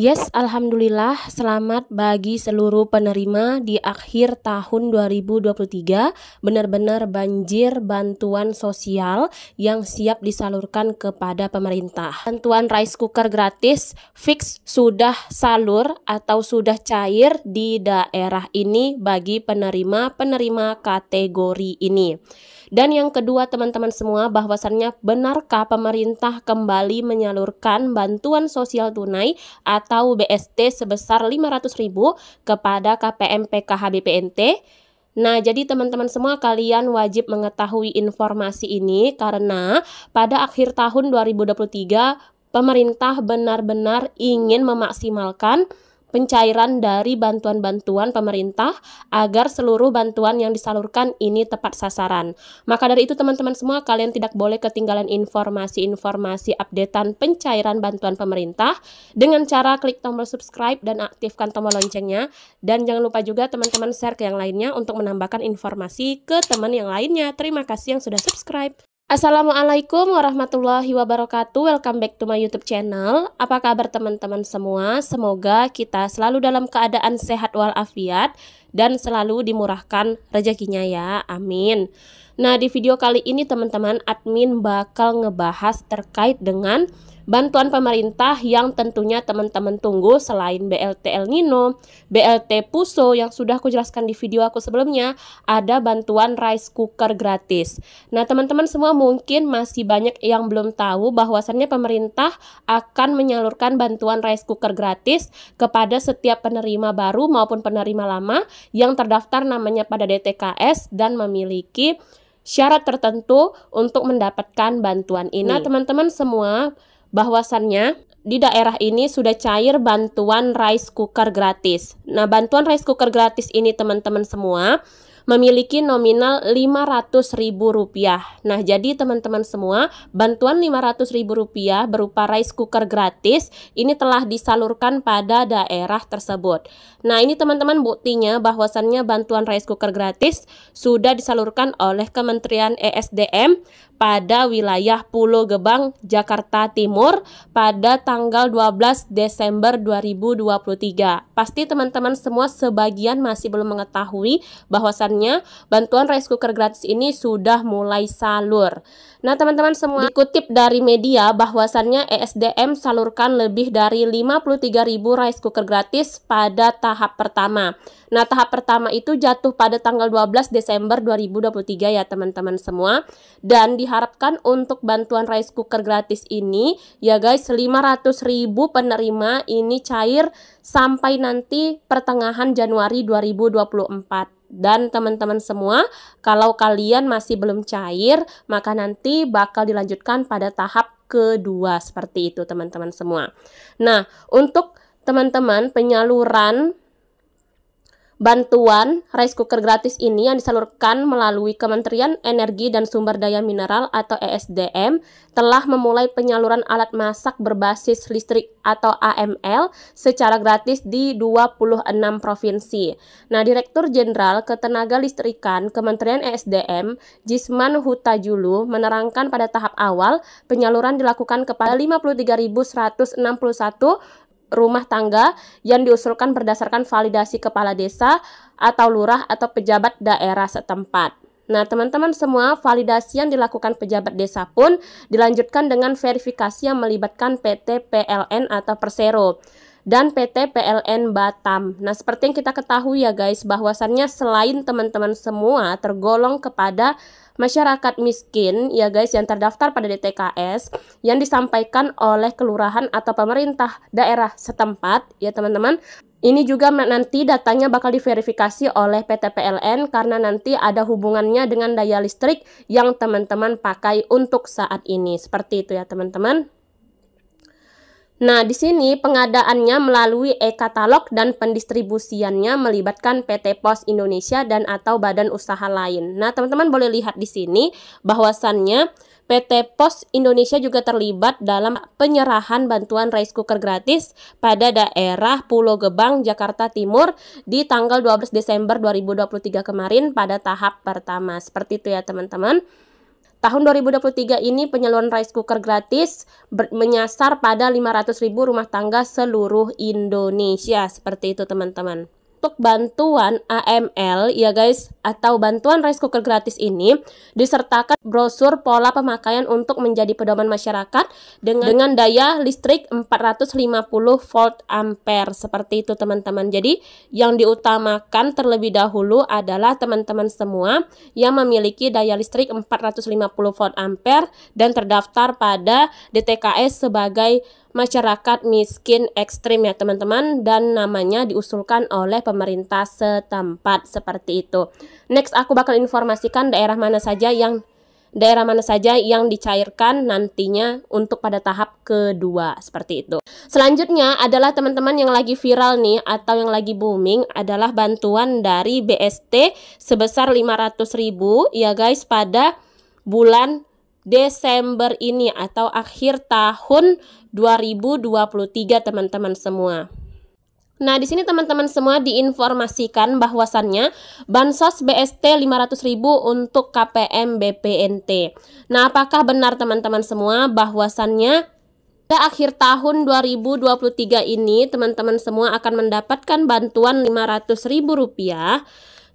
Yes, alhamdulillah selamat bagi seluruh penerima di akhir tahun 2023 benar-benar banjir bantuan sosial yang siap disalurkan kepada pemerintah. Bantuan rice cooker gratis fix sudah salur atau sudah cair di daerah ini bagi penerima-penerima kategori ini. Dan yang kedua teman-teman semua bahwasannya benarkah pemerintah kembali menyalurkan bantuan sosial tunai atau atau BST sebesar 500.000 kepada KPM PKH BPNT. Nah, jadi teman-teman semua kalian wajib mengetahui informasi ini karena pada akhir tahun 2023 pemerintah benar-benar ingin memaksimalkan pencairan dari bantuan-bantuan pemerintah agar seluruh bantuan yang disalurkan ini tepat sasaran. Maka dari itu teman-teman semua kalian tidak boleh ketinggalan informasi-informasi updatean pencairan bantuan pemerintah dengan cara klik tombol subscribe dan aktifkan tombol loncengnya dan jangan lupa juga teman-teman share ke yang lainnya untuk menambahkan informasi ke teman yang lainnya. Terima kasih yang sudah subscribe. Assalamualaikum warahmatullahi wabarakatuh. Welcome back to my YouTube channel. Apa kabar teman-teman semua? Semoga kita selalu dalam keadaan sehat walafiat dan selalu dimurahkan rezekinya ya. Amin. Nah, di video kali ini teman-teman admin bakal ngebahas terkait dengan bantuan pemerintah yang tentunya teman-teman tunggu selain BLT El Nino, BLT Puso yang sudah aku jelaskan di video aku sebelumnya, ada bantuan rice cooker gratis. Nah, teman-teman semua mungkin masih banyak yang belum tahu bahwasannya pemerintah akan menyalurkan bantuan rice cooker gratis kepada setiap penerima baru maupun penerima lama yang terdaftar namanya pada DTKS dan memiliki syarat tertentu untuk mendapatkan bantuan ini. Nah, hmm. teman-teman semua, bahwasannya di daerah ini sudah cair bantuan rice cooker gratis. Nah, bantuan rice cooker gratis ini teman-teman semua memiliki nominal Rp500.000. Nah, jadi teman-teman semua, bantuan Rp500.000 berupa rice cooker gratis ini telah disalurkan pada daerah tersebut. Nah, ini teman-teman buktinya bahwasannya bantuan rice cooker gratis sudah disalurkan oleh Kementerian ESDM pada wilayah Pulau Gebang, Jakarta Timur pada tanggal 12 Desember 2023. Pasti teman-teman semua sebagian masih belum mengetahui bahwasannya bantuan rice cooker gratis ini sudah mulai salur. Nah, teman-teman semua dikutip dari media bahwasannya ESDM salurkan lebih dari 53.000 rice cooker gratis pada tahap pertama. Nah, tahap pertama itu jatuh pada tanggal 12 Desember 2023 ya teman-teman semua dan di diharapkan untuk bantuan rice cooker gratis ini ya guys 500 ribu penerima ini cair sampai nanti pertengahan Januari 2024 dan teman-teman semua kalau kalian masih belum cair maka nanti bakal dilanjutkan pada tahap kedua seperti itu teman-teman semua nah untuk teman-teman penyaluran bantuan rice cooker gratis ini yang disalurkan melalui Kementerian Energi dan Sumber Daya Mineral atau ESDM telah memulai penyaluran alat masak berbasis listrik atau AML secara gratis di 26 provinsi. Nah, Direktur Jenderal Ketenaga Listrikan Kementerian ESDM, Jisman Hutajulu, menerangkan pada tahap awal penyaluran dilakukan kepada 53.161 rumah tangga yang diusulkan berdasarkan validasi kepala desa atau lurah atau pejabat daerah setempat. Nah, teman-teman semua, validasi yang dilakukan pejabat desa pun dilanjutkan dengan verifikasi yang melibatkan PT PLN atau Persero dan PT PLN Batam. Nah, seperti yang kita ketahui ya guys, bahwasannya selain teman-teman semua tergolong kepada masyarakat miskin ya guys yang terdaftar pada DTKS yang disampaikan oleh kelurahan atau pemerintah daerah setempat ya teman-teman ini juga nanti datanya bakal diverifikasi oleh PT PLN karena nanti ada hubungannya dengan daya listrik yang teman-teman pakai untuk saat ini. Seperti itu ya teman-teman. Nah, di sini pengadaannya melalui e-katalog dan pendistribusiannya melibatkan PT Pos Indonesia dan atau badan usaha lain. Nah, teman-teman boleh lihat di sini bahwasannya PT Pos Indonesia juga terlibat dalam penyerahan bantuan rice cooker gratis pada daerah Pulau Gebang, Jakarta Timur di tanggal 12 Desember 2023 kemarin pada tahap pertama. Seperti itu ya, teman-teman. Tahun 2023 ini penyaluran rice cooker gratis menyasar pada 500.000 rumah tangga seluruh Indonesia. Seperti itu teman-teman untuk bantuan AML ya guys atau bantuan rice cooker gratis ini disertakan brosur pola pemakaian untuk menjadi pedoman masyarakat dengan dengan daya listrik 450 volt ampere seperti itu teman-teman. Jadi yang diutamakan terlebih dahulu adalah teman-teman semua yang memiliki daya listrik 450 volt ampere dan terdaftar pada DTKS sebagai masyarakat miskin ekstrim ya teman-teman dan namanya diusulkan oleh pemerintah setempat seperti itu. Next aku bakal informasikan daerah mana saja yang daerah mana saja yang dicairkan nantinya untuk pada tahap kedua seperti itu. Selanjutnya adalah teman-teman yang lagi viral nih atau yang lagi booming adalah bantuan dari BST sebesar 500.000 ya guys pada bulan Desember ini atau akhir tahun 2023 teman-teman semua. Nah, di sini teman-teman semua diinformasikan bahwasannya bansos BST 500.000 untuk KPM BPNT. Nah, apakah benar teman-teman semua bahwasannya pada akhir tahun 2023 ini teman-teman semua akan mendapatkan bantuan Rp500.000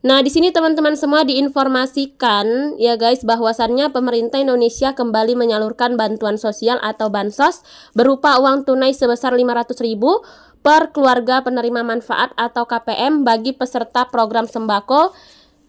Nah, di sini teman-teman semua diinformasikan ya guys bahwasannya pemerintah Indonesia kembali menyalurkan bantuan sosial atau bansos berupa uang tunai sebesar 500.000 per keluarga penerima manfaat atau KPM bagi peserta program sembako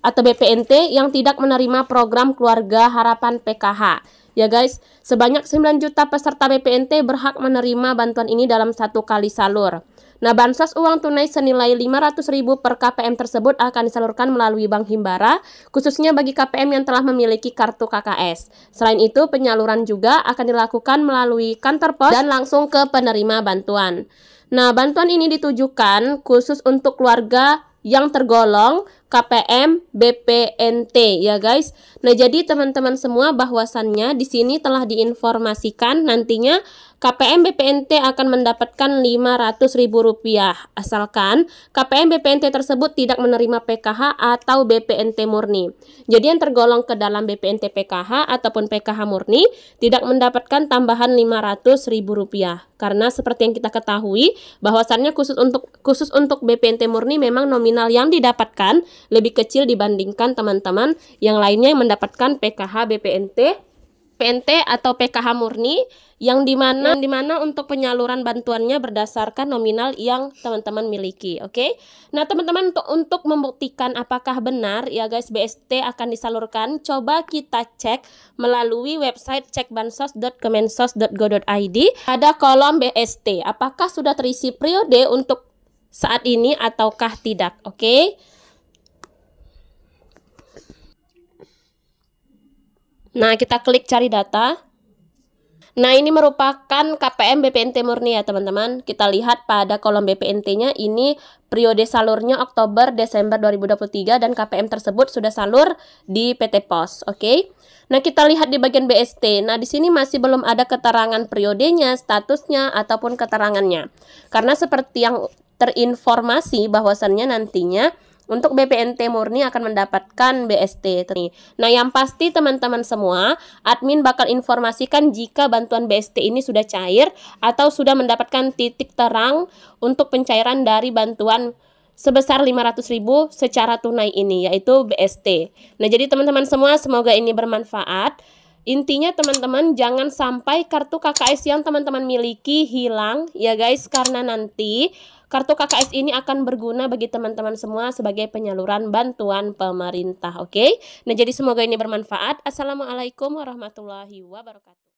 atau BPNT yang tidak menerima program keluarga harapan PKH. Ya guys, sebanyak 9 juta peserta BPNT berhak menerima bantuan ini dalam satu kali salur. Nah, bansos uang tunai senilai 500.000 per KPM tersebut akan disalurkan melalui Bank Himbara, khususnya bagi KPM yang telah memiliki kartu KKS. Selain itu, penyaluran juga akan dilakukan melalui kantor pos dan langsung ke penerima bantuan. Nah, bantuan ini ditujukan khusus untuk keluarga yang tergolong KPM BPNT ya guys. Nah, jadi teman-teman semua bahwasannya di sini telah diinformasikan nantinya KPM BPNT akan mendapatkan Rp500.000 asalkan KPM BPNT tersebut tidak menerima PKH atau BPNT murni. Jadi yang tergolong ke dalam BPNT PKH ataupun PKH murni tidak mendapatkan tambahan Rp500.000 karena seperti yang kita ketahui bahwasannya khusus untuk khusus untuk BPNT murni memang nominal yang didapatkan lebih kecil dibandingkan teman-teman yang lainnya yang mendapatkan PKH BPNT PNT atau PKH murni yang dimana yang dimana untuk penyaluran bantuannya berdasarkan nominal yang teman-teman miliki, oke? Okay? Nah teman-teman untuk untuk membuktikan apakah benar ya guys BST akan disalurkan, coba kita cek melalui website cekbansos.kemensos.go.id ada kolom BST, apakah sudah terisi periode untuk saat ini ataukah tidak, oke? Okay? Nah, kita klik cari data. Nah, ini merupakan KPM BPNT murni ya, teman-teman. Kita lihat pada kolom BPNT-nya ini periode salurnya Oktober Desember 2023 dan KPM tersebut sudah salur di PT Pos, oke? Okay? Nah, kita lihat di bagian BST. Nah, di sini masih belum ada keterangan periodenya, statusnya ataupun keterangannya. Karena seperti yang terinformasi bahwasannya nantinya untuk BPNT murni akan mendapatkan BST. Nah, yang pasti teman-teman semua, admin bakal informasikan jika bantuan BST ini sudah cair atau sudah mendapatkan titik terang untuk pencairan dari bantuan sebesar 500.000 secara tunai ini yaitu BST. Nah, jadi teman-teman semua semoga ini bermanfaat. Intinya teman-teman jangan sampai kartu KKS yang teman-teman miliki hilang ya guys karena nanti kartu KKS ini akan berguna bagi teman-teman semua sebagai penyaluran bantuan pemerintah oke. Okay? Nah jadi semoga ini bermanfaat. Assalamualaikum warahmatullahi wabarakatuh.